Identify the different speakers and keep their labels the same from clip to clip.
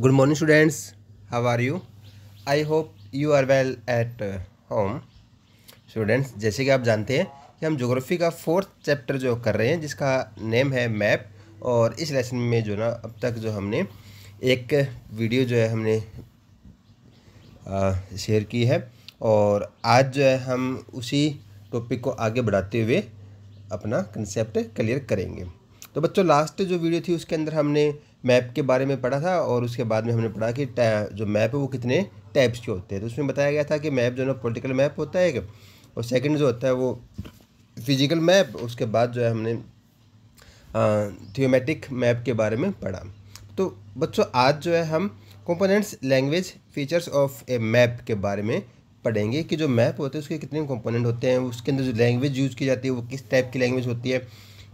Speaker 1: Good morning students how are you I hope you are well at home students जैसे कि आप जानते हैं कि हम ज्योग्राफी का फोर्थ चैप्टर जो कर रहे हैं जिसका नेम है मैप और इस लेसन में जो ना अब तक जो हमने एक वीडियो जो है हमने शेयर की है और आज जो है हम उसी टॉपिक को आगे बढ़ाते हुए अपना कंसेप्ट क्लियर करेंगे तो बच्चों लास्ट जो वीडियो थी उसके अंदर हमने मैप के बारे में पढ़ा था और उसके बाद में हमने पढ़ा कि जो मैप है वो कितने टाइप्स के होते हैं तो उसमें बताया गया था कि मैप जो है ना पोलिटिकल मैप होता है एक और सेकेंड जो होता है वो फिजिकल मैप उसके बाद जो है हमने थियोमेटिक मैप के बारे में पढ़ा तो बच्चों आज जो है हम components language features of a map के बारे में पढ़ेंगे कि जो मैप होते हैं उसके कितने कंपोनेंट होते हैं उसके अंदर जो लैंग्वेज यूज की जाती है वो किस टाइप की लैंग्वेज होती है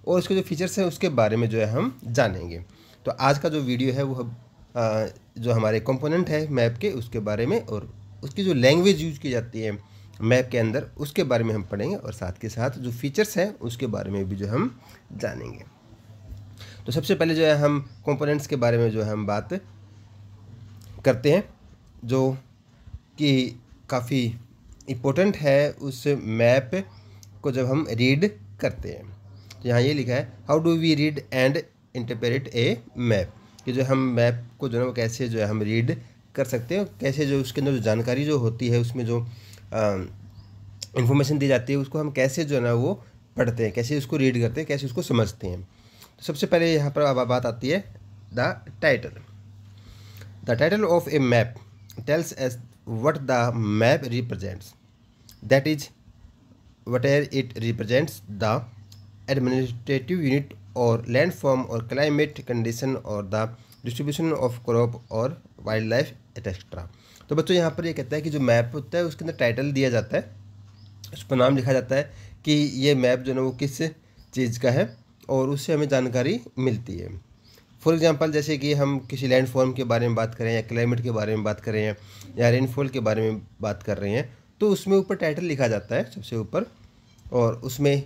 Speaker 1: और उसके जो फीचर्स हैं उसके बारे में जो है हम जानेंगे तो आज का जो वीडियो है वो जो हमारे कंपोनेंट है मैप के उसके बारे में और उसकी जो लैंग्वेज यूज की जाती है मैप के अंदर उसके बारे में हम पढ़ेंगे और साथ के साथ जो फीचर्स हैं उसके बारे में भी जो हम जानेंगे तो सबसे पहले जो है हम कंपोनेंट्स के बारे में जो है हम बात करते हैं जो कि काफ़ी इम्पोर्टेंट है उस मैप को जब हम रीड करते हैं तो यहाँ ये लिखा है how do we read and interpret a map कि जो हम मैप को जो है वो कैसे जो है हम रीड कर सकते हैं कैसे जो उसके अंदर जो जानकारी जो होती है उसमें जो इंफॉर्मेशन दी जाती है उसको हम कैसे जो है ना वो पढ़ते हैं कैसे उसको रीड करते हैं कैसे उसको समझते हैं तो सबसे पहले यहाँ पर बात आती है the title the title of a map tells us what the map represents that is what area it represents the administrative unit और लैंडफॉर्म और क्लाइमेट कंडीशन और द डिस्ट्रीब्यूशन ऑफ क्रॉप और वाइल्ड लाइफ एटेक्स्ट्रा तो बच्चों यहाँ पर ये यह कहता है कि जो मैप होता है उसके अंदर टाइटल दिया जाता है उस पर नाम लिखा जाता है कि ये मैप जो है वो किस चीज़ का है और उससे हमें जानकारी मिलती है फॉर एग्जांपल जैसे कि हम किसी लैंडफॉर्म के बारे में बात करें या क्लाइमेट के बारे में बात कर रहे हैं या रेनफॉल के बारे में बात कर रहे हैं तो उसमें ऊपर टाइटल लिखा जाता है सबसे ऊपर और उसमें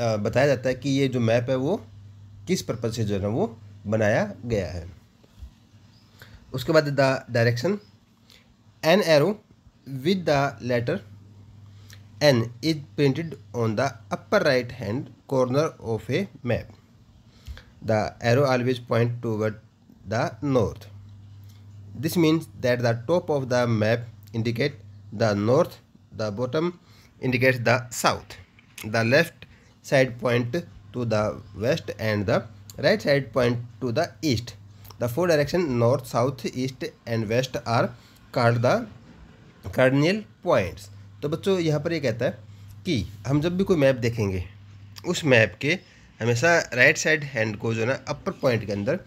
Speaker 1: बताया जाता है कि ये जो मैप है वो किस पर्पज़ से जो है वो बनाया गया है उसके बाद the direction an arrow with the letter N is printed on the upper right hand corner of a map the arrow always point toward the north this means that the top of the map indicate the north the bottom indicate the south the left side point to the west and the right side point to the east. The four directions north, south, east and west are called the cardinal points. तो बच्चों यहाँ पर ये कहता है कि हम जब भी कोई मैप देखेंगे उस मैप के हमेशा राइट साइड हैंड को जो है ना अपर पॉइंट के अंदर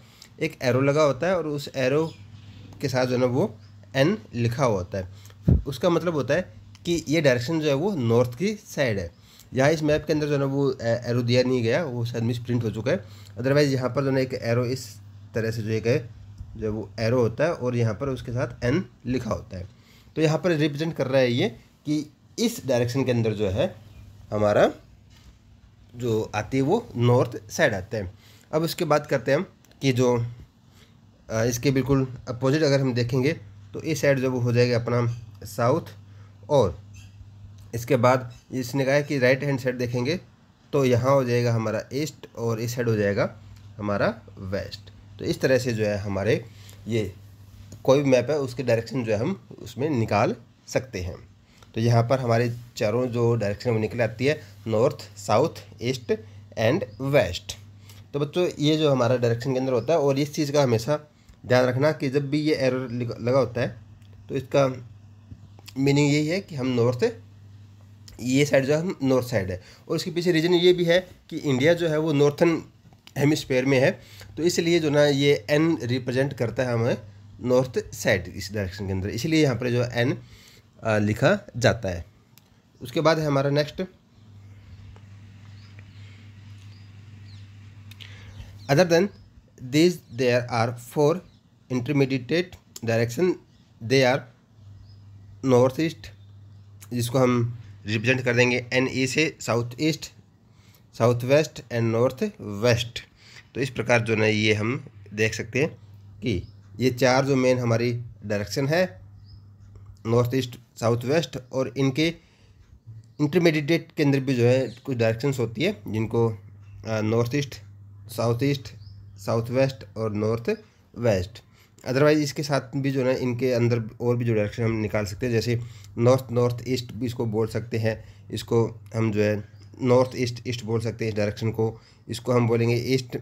Speaker 1: एक एरो लगा होता है और उस एरो के साथ जो है ना वो एन लिखा हुआ होता है उसका मतलब होता है कि ये डायरेक्शन जो है वो नॉर्थ की साइड है यहाँ इस मैप के अंदर जो है ना वो एरो दिया नहीं गया वो शायद मिस प्रिंट हो चुका है अदरवाइज़ यहाँ पर जो ना एक एरो इस तरह से जो एक है जो वो एरो होता है और यहाँ पर उसके साथ एन लिखा होता है तो यहाँ पर रिप्रेजेंट कर रहा है ये कि इस डायरेक्शन के अंदर जो है हमारा जो आती है वो नॉर्थ साइड आता है अब उसके बाद करते हैं हम कि जो इसके बिल्कुल अपोजिट अगर हम देखेंगे तो इस साइड जो वो हो जाएगा अपना साउथ और इसके बाद इसने कहा है कि राइट हैंड साइड देखेंगे तो यहाँ हो जाएगा हमारा ईस्ट और इस साइड हो जाएगा हमारा वेस्ट तो इस तरह से जो है हमारे ये कोई भी मैप है उसके डायरेक्शन जो है हम उसमें निकाल सकते हैं तो यहाँ पर हमारे चारों जो डायरेक्शन वो निकल आती है north south east and west तो बच्चों ये जो हमारा डायरेक्शन के अंदर होता है और इस चीज़ का हमेशा ध्यान रखना कि जब भी ये एरर लगा होता है तो इसका मीनिंग यही है कि हम नॉर्थ ये साइड जो है नॉर्थ साइड है और इसके पीछे रीज़न ये भी है कि इंडिया जो है वो नॉर्थन हेमिस्फेयर में है तो इसलिए जो ना ये एन रिप्रेजेंट करता है हमें नॉर्थ साइड इस डायरेक्शन के अंदर इसलिए यहाँ पर जो एन लिखा जाता है उसके बाद है हमारा next other than this there are four intermediate direction they are north east जिसको हम रिप्रेजेंट कर देंगे एन ई से south east south west and north west तो इस प्रकार जो है ये हम देख सकते हैं कि ये चार जो मेन हमारी डायरेक्शन है नॉर्थ ईस्ट साउथ वेस्ट और इनके इंटरमीडिएट के अंदर भी जो है कुछ डायरेक्शंस होती है जिनको north east south east south west और नॉर्थ वेस्ट अदरवाइज़ इसके साथ भी जो है इनके अंदर और भी जो डायरेक्शन हम निकाल सकते हैं जैसे नॉर्थ नॉर्थ ईस्ट भी इसको बोल सकते हैं इसको हम जो है नॉर्थ ईस्ट ईस्ट बोल सकते हैं इस डायरेक्शन को इसको हम बोलेंगे ईस्ट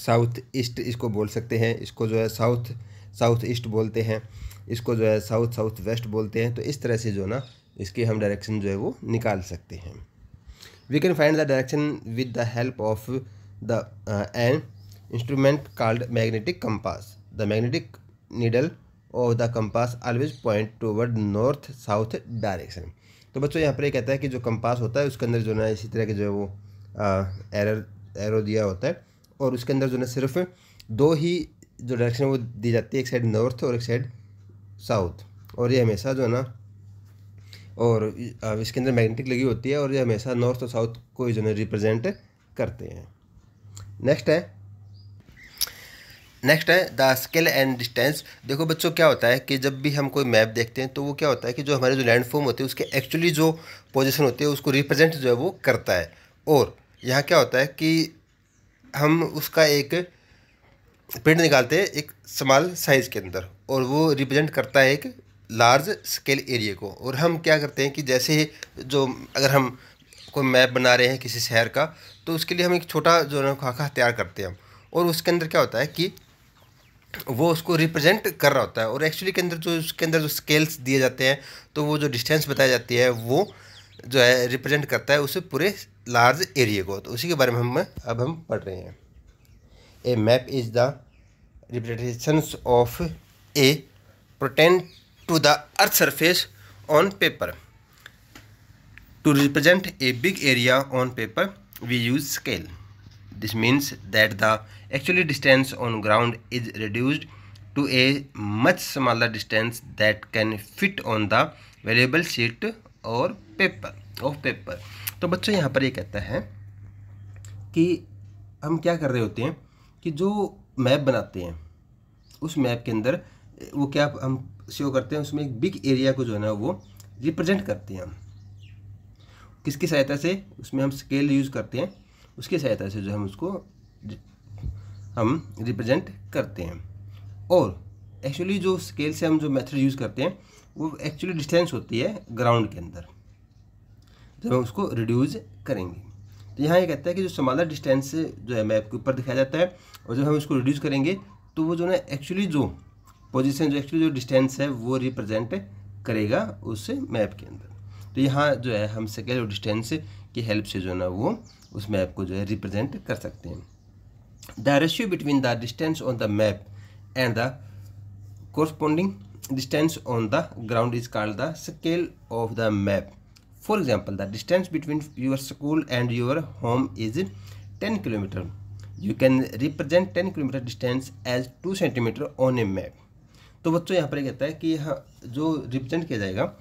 Speaker 1: साउथ ईस्ट इसको बोल सकते हैं इसको जो है साउथ साउथ ईस्ट बोलते हैं इसको जो है साउथ साउथ वेस्ट बोलते हैं तो इस तरह से जो है ना इसके हम डायरेक्शन जो है वो निकाल सकते हैं we can find the direction with the help of the an instrument called magnetic compass the magnetic needle of the compass always point toward north south direction तो बच्चों यहाँ पर ये कहता है कि जो कंपास होता है उसके अंदर जो ना इसी तरह के जो है वो एरर एरो दिया होता है और उसके अंदर जो ना सिर्फ दो ही जो डायरेक्शन वो दी जाती है एक साइड नॉर्थ और एक साइड साउथ और ये हमेशा जो है ना और इसके अंदर मैग्नेटिक लगी होती है और ये हमेशा नॉर्थ और साउथ को जो है रिप्रेजेंट करते हैं नेक्स्ट है नेक्स्ट है द स्केल एंड डिस्टेंस देखो बच्चों क्या होता है कि जब भी हम कोई मैप देखते हैं तो वो क्या होता है कि जो हमारे जो लैंडफॉर्म होते हैं उसके एक्चुअली जो पोजिशन होती है उसको रिप्रेजेंट जो है वो करता है और यहाँ क्या होता है कि हम उसका एक प्रिंट निकालते हैं एक स्मॉल साइज़ के अंदर और वो रिप्रेजेंट करता है एक लार्ज स्केल एरिया को और हम क्या करते हैं कि जैसे ही जो अगर हम कोई मैप बना रहे हैं किसी शहर का तो उसके लिए हम एक छोटा जो है खाका तैयार करते हैं हम और उसके अंदर क्या होता है कि वो उसको रिप्रेजेंट कर रहा होता है और एक्चुअली के अंदर जो उसके अंदर जो स्केल्स दिए जाते हैं तो वो जो डिस्टेंस बताई जाती है वो जो है रिप्रेजेंट करता है उस पूरे लार्ज एरिए को तो उसी के बारे में हम अब हम पढ़ रहे हैं a map is the representation of a portion to the earth surface on paper to represent a big area on paper we use scale this means that the actually distance on ground is reduced to a much smaller distance that can fit on the valuable sheet or paper of paper तो बच्चों यहाँ पर ये कहता है कि हम क्या कर रहे होते हैं कि जो मैप बनाते हैं उस मैप के अंदर वो क्या हम शो करते हैं उसमें एक बिग एरिया को जो है ना वो रिप्रेजेंट करते हैं हम किसकी सहायता से उसमें हम स्केल यूज़ करते हैं उसकी सहायता से जो हम उसको हम रिप्रेजेंट करते हैं और एक्चुअली जो स्केल से हम जो मेथड यूज़ करते हैं वो एक्चुअली डिस्टेंस होती है ग्राउंड के अंदर जब हम उसको रिड्यूज करेंगे तो यहाँ ये कहता है कि जो समाला डिस्टेंस जो है मैप के ऊपर दिखाया जाता है और जब हम उसको रिड्यूस करेंगे तो वो जो ना एक्चुअली जो पोजीशन जो एक्चुअली जो डिस्टेंस है वो रिप्रेजेंट करेगा उस मैप के अंदर तो यहाँ जो है हम स्केल और डिस्टेंस की हेल्प से जो है ना वो उस मैप को जो है रिप्रेजेंट कर सकते हैं the ratio between the distance on the map and the corresponding distance on the ground is called the scale of the map for example the distance between your school and your home is ten kilometre you can represent ten kilometre distance as two centimetre on a map तो बच्चों यहाँ पर कहता है कि यहाँ जो represent किया जाएगा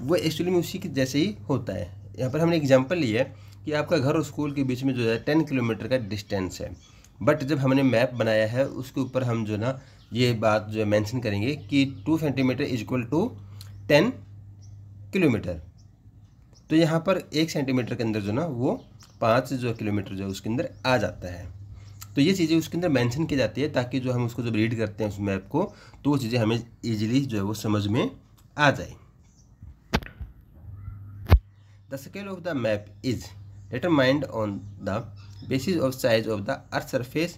Speaker 1: वो एक्चुअली में उसी के जैसे ही होता है यहाँ पर हमने एग्जाम्पल लिया है कि आपका घर और स्कूल के बीच में जो है टेन किलोमीटर का डिस्टेंस है बट जब हमने मैप बनाया है उसके ऊपर हम जो ना ये बात जो है मैंशन करेंगे कि two centimetre is equal to ten kilometre तो यहाँ पर एक सेंटीमीटर के अंदर जो ना वो पाँच जो किलोमीटर जो है उसके अंदर आ जाता है तो ये चीज़ें उसके अंदर मेंशन की जाती है ताकि जो हम उसको जब रीड करते हैं उस मैप को तो वो चीज़ें हमें इजीली जो है वो समझ में आ जाए the scale of the map is determined on the basis of size of the earth surface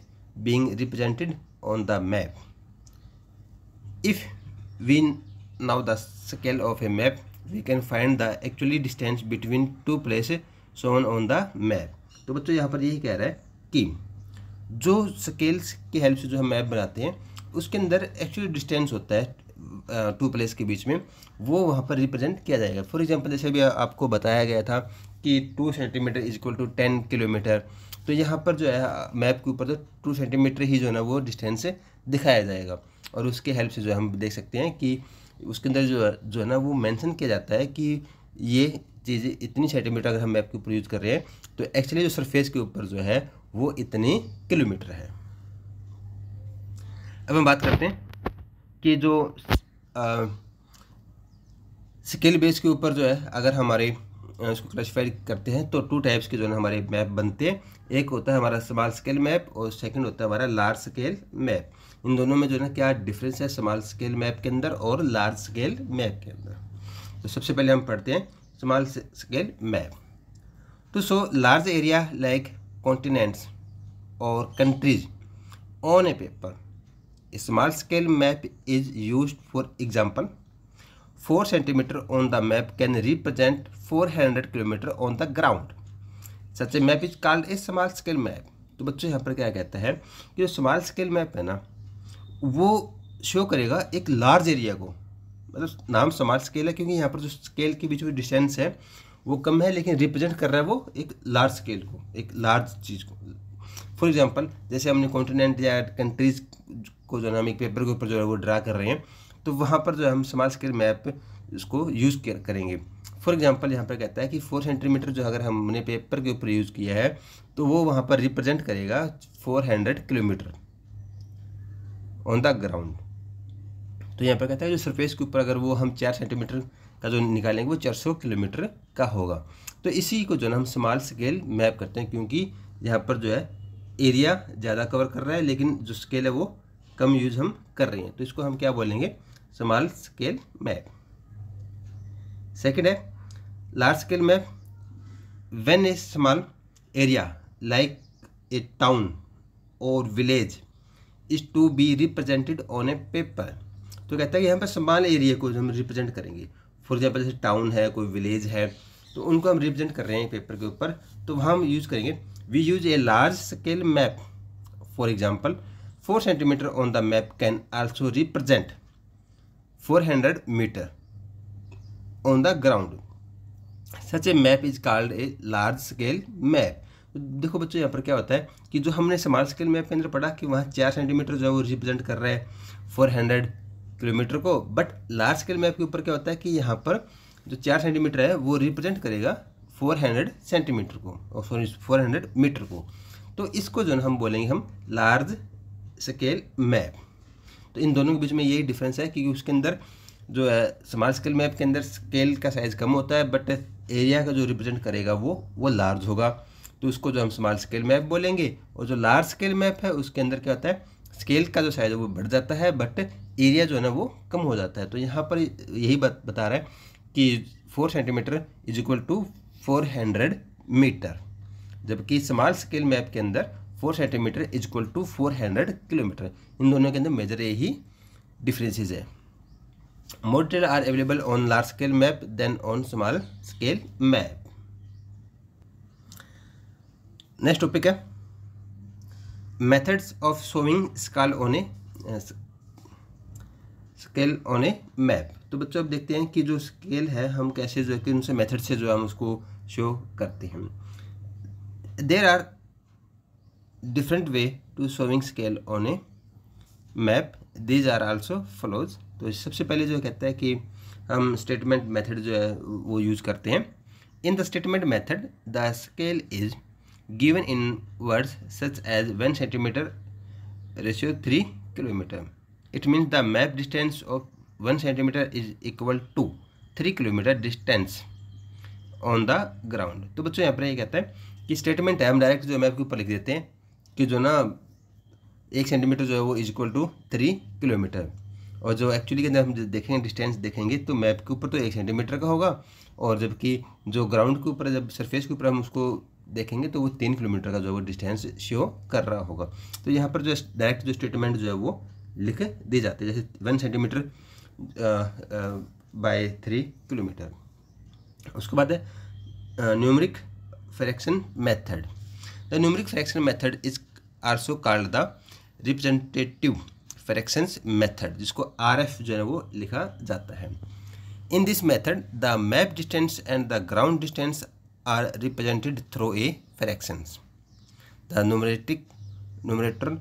Speaker 1: being represented on the map if we now the scale of a map we can find the actually distance between two places shown on the map to bachcho yahan par यही keh raha hai ki jo scales ki help se jo hum map banate hain uske andar actual distance hota hai two place के बीच में वो वहाँ पर represent किया जाएगा for example जैसे भी आपको बताया गया था कि two centimetre is equal to ten kilometre तो यहाँ पर जो है मैप के ऊपर तो टू सेंटीमीटर ही जो है ना वो डिस्टेंस दिखाया जाएगा और उसके हेल्प से जो है हम देख सकते हैं कि उसके अंदर जो जो है ना वो मेंशन किया जाता है कि ये चीज़ें इतनी सेंटीमीटर अगर हम मैप के ऊपर यूज़ कर रहे हैं तो एक्चुअली जो सरफेस के ऊपर जो है वो इतनी किलोमीटर है अब हम बात करते हैं कि जो स्केल बेस के ऊपर जो है अगर हमारे उसको क्लासीफाई करते हैं तो टू टाइप्स के जो है हमारे मैप बनते हैं एक होता है हमारा स्मॉल स्केल मैप और सेकंड होता है हमारा लार्ज स्केल मैप इन दोनों में जो है क्या डिफरेंस है स्मॉल स्केल मैप के अंदर और लार्ज स्केल मैप के अंदर तो सबसे पहले हम पढ़ते हैं स्मॉल स्केल मैप तो so large area like continents और countries on a paper small scale map is use for example 4 centimetre on the map can represent 400 kilometre on the ground such map is called a small scale map तो बच्चों यहाँ पर क्या कहता है कि जो स्मॉल स्केल मैप है ना वो शो करेगा एक लार्ज एरिया को मतलब नाम स्मॉल स्केल है क्योंकि यहाँ पर जो स्केल के बीच में डिस्टेंस है वो कम है लेकिन रिप्रेजेंट कर रहा है वो एक लार्ज स्केल को एक लार्ज चीज़ को फॉर एग्जाम्पल जैसे हमने कॉन्टिनेंट या कंट्रीज़ को जो है हम एक पेपर के ऊपर जो है वो ड्रा कर रहे हैं तो वहाँ पर जो हम स्मॉल स्केल मैप इसको यूज़ करेंगे फॉर एग्जाम्पल यहाँ पर कहता है कि फोर सेंटीमीटर जो अगर हमने पेपर के ऊपर यूज़ किया है तो वो वहाँ पर रिप्रेजेंट करेगा four hundred kilometre on the ground तो यहाँ पर कहता है जो सरफेस के ऊपर अगर वो हम चार सेंटीमीटर का जो निकालेंगे वो चार सौ किलोमीटर का होगा तो इसी को जो है हम स्मॉल स्केल मैप करते हैं क्योंकि यहाँ पर जो है एरिया ज़्यादा कवर कर रहा है लेकिन जो स्केल है वो कम यूज़ हम कर रहे हैं तो इसको हम क्या बोलेंगे स्मॉल स्केल मैप सेकेंड है large scale map when a small area like a town और village is to be represented on a paper तो कहता है कि यहाँ पर स्मॉल एरिया को हम रिप्रेजेंट करेंगे फॉर एग्जाम्पल जैसे टाउन है कोई विलेज है तो उनको हम रिप्रेजेंट कर रहे हैं पेपर के ऊपर तो हम यूज़ करेंगे we use a large scale map for example four centimetre on the map can also represent 400 meter on the ground such a map is called a large scale map देखो बच्चों यहाँ पर क्या होता है कि जो हमने स्मॉल स्केल मैप के अंदर पढ़ा कि वहाँ चार सेंटीमीटर जो है वो रिप्रेजेंट कर रहा है फोर हंड्रेड किलोमीटर को बट लार्ज स्केल मैप के ऊपर क्या होता है कि यहाँ पर जो चार सेंटीमीटर है वो रिप्रेजेंट करेगा फोर हंड्रेड सेंटीमीटर को और oh, sorry four hundred metre को तो इसको जो है हम बोलेंगे हम लार्ज स्केल मैप तो इन दोनों के बीच में यही डिफरेंस है क्योंकि उसके अंदर जो है स्मॉल स्केल मैप के अंदर स्केल का साइज़ कम होता है बट एरिया का जो रिप्रेजेंट करेगा वो वो लार्ज होगा तो उसको जो हम स्मॉल स्केल मैप बोलेंगे और जो लार्ज स्केल मैप है उसके अंदर क्या होता है स्केल का जो साइज़ है वो बढ़ जाता है बट एरिया जो है ना वो कम हो जाता है तो यहाँ पर यही बात बता रहा है कि four centimetre is equal to four hundred metre जबकि स्मॉल स्केल मैप के अंदर four centimetre is equal to four hundred kilometre इन दोनों के अंदर मेजर यही डिफरेंसेस है more detail are available on large scale map than on small scale map next topic है methods of showing scale on a scale on a map तो बच्चों अब देखते हैं कि जो स्केल है हम कैसे जो है कि उनसे मेथड से जो है हम उसको शो करते हैं there are different way to showing scale on a map these are also flows तो सबसे पहले जो कहता है कि हम स्टेटमेंट मेथड जो है वो यूज़ करते हैं in the statement method the scale is given in words such as one centimetre ratio three kilometre it means the map distance of one centimetre is equal to three kilometre distance on the ground तो बच्चों यहाँ पर ये कहता है कि statement है हम डायरेक्ट जो मैप के ऊपर लिख देते हैं कि जो ना एक सेंटीमीटर जो है वो is equal to three kilometre और जो एक्चुअली के अंदर हम देखेंगे डिस्टेंस देखेंगे तो मैप के ऊपर तो एक सेंटीमीटर का होगा और जबकि जो ग्राउंड के ऊपर जब सरफेस के ऊपर हम उसको देखेंगे तो वो तीन किलोमीटर का जो है वो डिस्टेंस शो कर रहा होगा तो यहाँ पर जो डायरेक्ट जो स्टेटमेंट जो है वो लिख दी जाते हैं जैसे one centimetre by three kilometre उसके बाद है numeric fraction method the numeric fraction method is also called the representative fraction method जिसको आर एफ जो है वो लिखा जाता है in this method the map distance and the ground distance are represented through a fractions the numeric numerator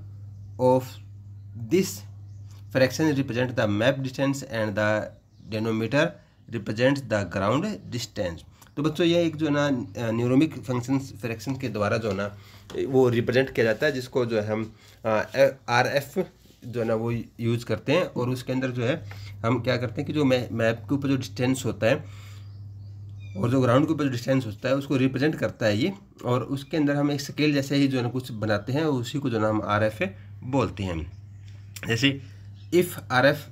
Speaker 1: of this fraction represent the map distance and the denominator represent the ground distance तो बच्चों ये एक जो है ना न्यूरोमिक function fraction के द्वारा जो है ना वो रिप्रेजेंट किया जाता है जिसको जो है हम आर एफ जो है ना वो यूज़ करते हैं और उसके अंदर जो है हम क्या करते हैं कि जो मैप के ऊपर जो डिस्टेंस होता है और जो ग्राउंड के ऊपर जो डिस्टेंस होता है उसको रिप्रेजेंट करता है ये और उसके अंदर हम एक स्केल जैसे ही जो है ना कुछ बनाते हैं और उसी को जो ना हम आर एफ बोलते हैं जैसे if R F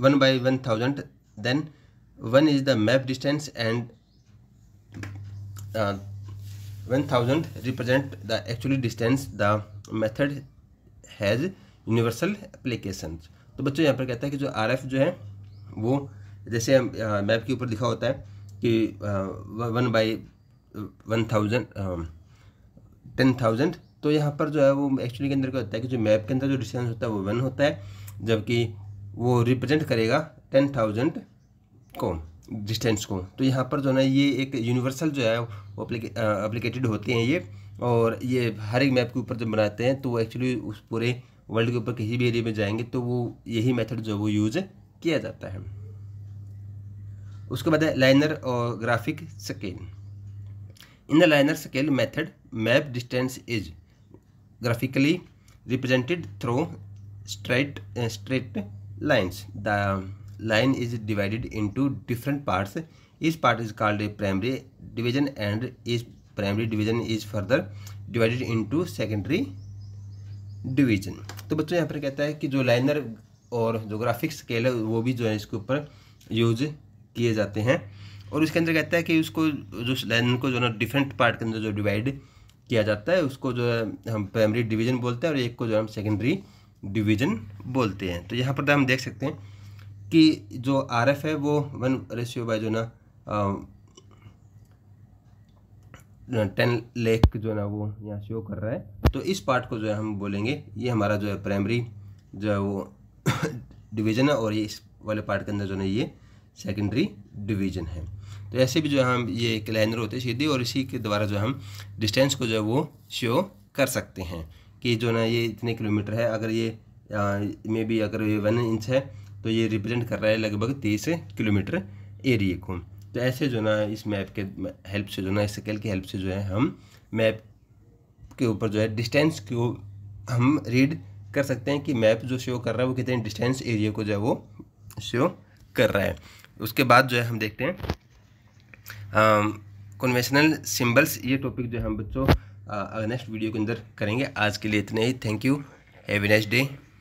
Speaker 1: one by one thousand then one is the map distance and one thousand represent the actually distance the method has universal application तो बच्चों यहाँ पर कहता है कि जो आर एफ जो है वो जैसे मैप के ऊपर लिखा होता है कि one by one thousand ten thousand तो यहाँ पर जो है वो एक्चुअली के अंदर क्या होता है कि जो मैप के अंदर जो डिस्टेंस होता है वो वन होता है जबकि वो रिप्रेजेंट करेगा टेन थाउजेंड को डिस्टेंस को तो यहाँ पर जो है ना ये एक यूनिवर्सल जो है वो अप्लीकेटेड होते हैं ये और ये हर एक मैप के ऊपर जब बनाते हैं तो एक्चुअली उस पूरे वर्ल्ड के ऊपर किसी भी एरिया में जाएंगे तो वो यही मेथड जो है वो यूज़ किया जाता है उसके बाद है लाइनर और graphic scale in the linear scale method map distance is graphically represented through straight straight lines the line is divided into different parts each part is called a primary division and each primary division is further divided into secondary division तो बच्चों यहाँ पर कहता है कि जो liner और geographic scale है वो भी जो है इसके ऊपर यूज किए जाते हैं और इसके अंदर कहता है कि उसको जो लाइन को जो ना डिफरेंट पार्ट के अंदर जो डिवाइड किया जाता है उसको जो है हम प्राइमरी डिवीजन बोलते हैं और एक को जो हम सेकेंडरी डिवीजन बोलते हैं तो यहाँ पर तो हम देख सकते हैं की जो आर एफ है वो वन रेशियो बाय जो ना टेन लेख जो है ना वो यहाँ शो कर रहा है तो इस पार्ट को जो है हम बोलेंगे ये हमारा जो है प्राइमरी जो है वो डिवीज़न है और ये इस वाले पार्ट के अंदर जो है ये सेकेंडरी डिवीज़न है तो ऐसे भी जो है हम ये लाइनर होते हैं सीधे और इसी के द्वारा जो हम डिस्टेंस को जो है वो शो कर सकते हैं कि जो ना ये इतने किलोमीटर है अगर ये मे बी अगर ये वन इंच है तो ये रिप्रेजेंट कर रहा है लगभग तीस किलोमीटर एरिए को तो ऐसे जो ना इस मैप के हेल्प से जो ना इस स्केल की हेल्प से जो है हम मैप के ऊपर जो है डिस्टेंस को हम रीड कर सकते हैं कि मैप जो शो कर रहा है वो कितने डिस्टेंस एरिया को जो है वो शो कर रहा है उसके बाद जो है हम देखते हैं कन्वेंशनल सिंबल्स ये टॉपिक जो है हम बच्चों नेक्स्ट वीडियो के अंदर करेंगे आज के लिए इतने ही thank you have a next day